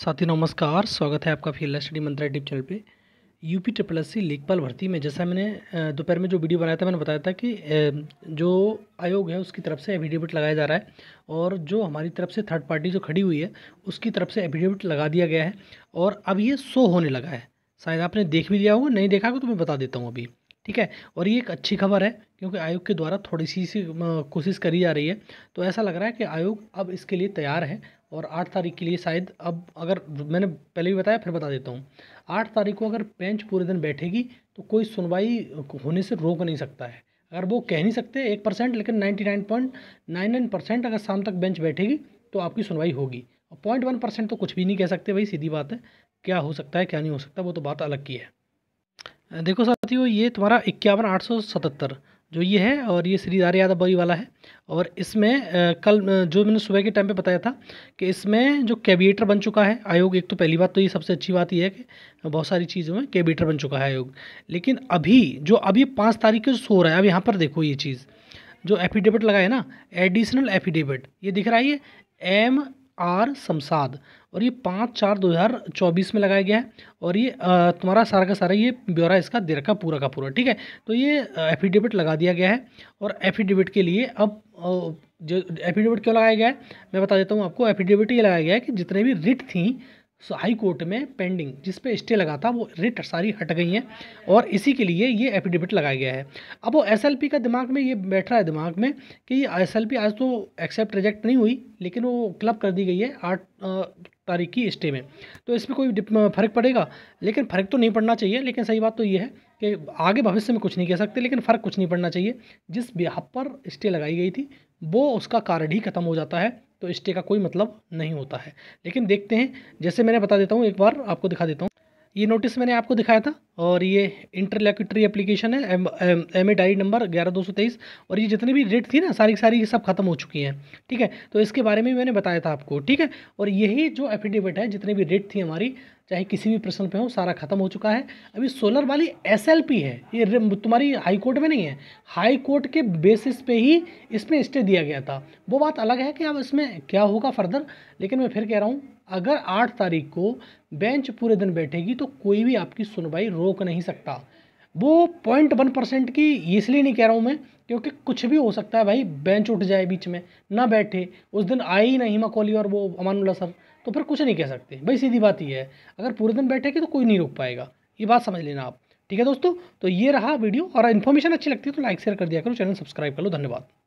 साथी नमस्कार स्वागत है आपका field study Mantra YouTube channel पे यूपी ट्रिपल एस सी लेखपाल भर्ती में जैसा मैंने दोपहर में जो वीडियो बनाया था मैंने बताया था कि जो आयोग है उसकी तरफ से एफिडेविट लगाया जा रहा है और जो हमारी तरफ से थर्ड पार्टी जो खड़ी हुई है उसकी तरफ से एफिडेविट लगा दिया गया है और अब ये शो होने लगा है शायद आपने देख भी लिया होगा नहीं देखा होगा तो मैं बता देता हूँ अभी ठीक है और ये एक अच्छी खबर है क्योंकि आयोग के द्वारा थोड़ी सी सी कोशिश करी जा रही है तो ऐसा लग रहा है कि आयोग अब इसके लिए तैयार है और आठ तारीख के लिए शायद अब अगर मैंने पहले भी बताया फिर बता देता हूँ आठ तारीख को अगर बेंच पूरे दिन बैठेगी तो कोई सुनवाई होने से रोक नहीं सकता है अगर वो कह नहीं सकते एक परसेंट लेकिन ninety nine point nine nine percent अगर शाम तक बेंच बैठेगी तो आपकी सुनवाई होगी और पॉइंट वन परसेंट तो कुछ भी नहीं कह सकते भाई सीधी बात है क्या हो सकता है क्या नहीं हो सकता वो तो बात अलग की है देखो साथियों ये तुम्हारा इक्यावन आठ सौ सतहत्तर जो ये है और ये श्री आर्य यादव बई वाला है और इसमें कल जो मैंने सुबह के टाइम पे बताया था कि इसमें जो कैबिएटर बन चुका है आयोग एक तो पहली बात तो ये सबसे अच्छी बात ये है कि बहुत सारी चीज़ों में कैबिएटर बन चुका है आयोग लेकिन अभी जो अभी पाँच तारीख को सो रहा है अब यहाँ पर देखो ये चीज़ जो एफिडेविट लगा है ना एडिशनल एफिडेविट ये दिख रहा है ये एम आर शमसाद और ये पाँच चार दो हज़ार चौबीस में लगाया गया है और ये तुम्हारा सारा का सारा ये ब्यौरा इसका दे रखा पूरा का पूरा ठीक है तो ये एफिडेविट लगा दिया गया है और एफिडेविट के लिए अब जो एफिडेविट क्यों लगाया गया है मैं बता देता हूँ आपको एफिडेविट ये लगाया गया है कि जितने भी रिट थी हाई कोर्ट में पेंडिंग जिस पे स्टे लगा था वो रिट सारी हट गई हैं और इसी के लिए ये एफिडेविट लगाया गया है अब वो एस का दिमाग में ये बैठ रहा है दिमाग में कि ये एस आज तो एक्सेप्ट रिजेक्ट नहीं हुई लेकिन वो क्लब कर दी गई है आठ तारीख की स्टे में तो इसमें कोई फ़र्क पड़ेगा लेकिन फ़र्क तो नहीं पड़ना चाहिए लेकिन सही बात तो ये है कि आगे भविष्य में कुछ नहीं कह सकते लेकिन फ़र्क कुछ नहीं पड़ना चाहिए जिस ब्याह पर स्टे लगाई गई थी वो उसका कारण ही खत्म हो जाता है तो स्टे का कोई मतलब नहीं होता है लेकिन देखते हैं जैसे मैंने बता देता हूँ एक बार आपको दिखा देता हूँ ये नोटिस मैंने आपको दिखाया था और ये इंटरलैक्यूटरी एप्लीकेशन है एम एम डायरी नंबर ग्यारह दो सौ तेईस और ये जितनी भी डेट थी ना सारी सारी ये सब खत्म हो चुकी हैं ठीक है तो इसके बारे में मैंने बताया था आपको ठीक है और यही जो एफिडेविट है जितनी भी डेट थी हमारी चाहे किसी भी प्रश्न पे हो सारा खत्म हो चुका है अभी सोलर वाली एस है ये तुम्हारी हाई कोर्ट में नहीं है हाई कोर्ट के बेसिस पे ही इसमें स्टे दिया गया था वो बात अलग है कि अब इसमें क्या होगा फर्दर लेकिन मैं फिर कह रहा हूँ अगर आठ तारीख को बेंच पूरे दिन बैठेगी तो कोई भी आपकी सुनवाई रोक नहीं सकता वो पॉइंट वन परसेंट की इसलिए नहीं कह रहा हूँ मैं क्योंकि कुछ भी हो सकता है भाई बेंच उठ जाए बीच में ना बैठे उस दिन आए ही ना हिमा कोहली और वो अमानुल्ला सर तो फिर कुछ नहीं कह सकते भाई सीधी बात ये है अगर पूरे दिन बैठेगी तो कोई नहीं रोक पाएगा ये बात समझ लेना आप ठीक है दोस्तों तो ये रहा वीडियो और इन्फॉर्मेशन अच्छी लगती है तो लाइक शेयर कर दिया करो चैनल सब्सक्राइब कर लो धन्यवाद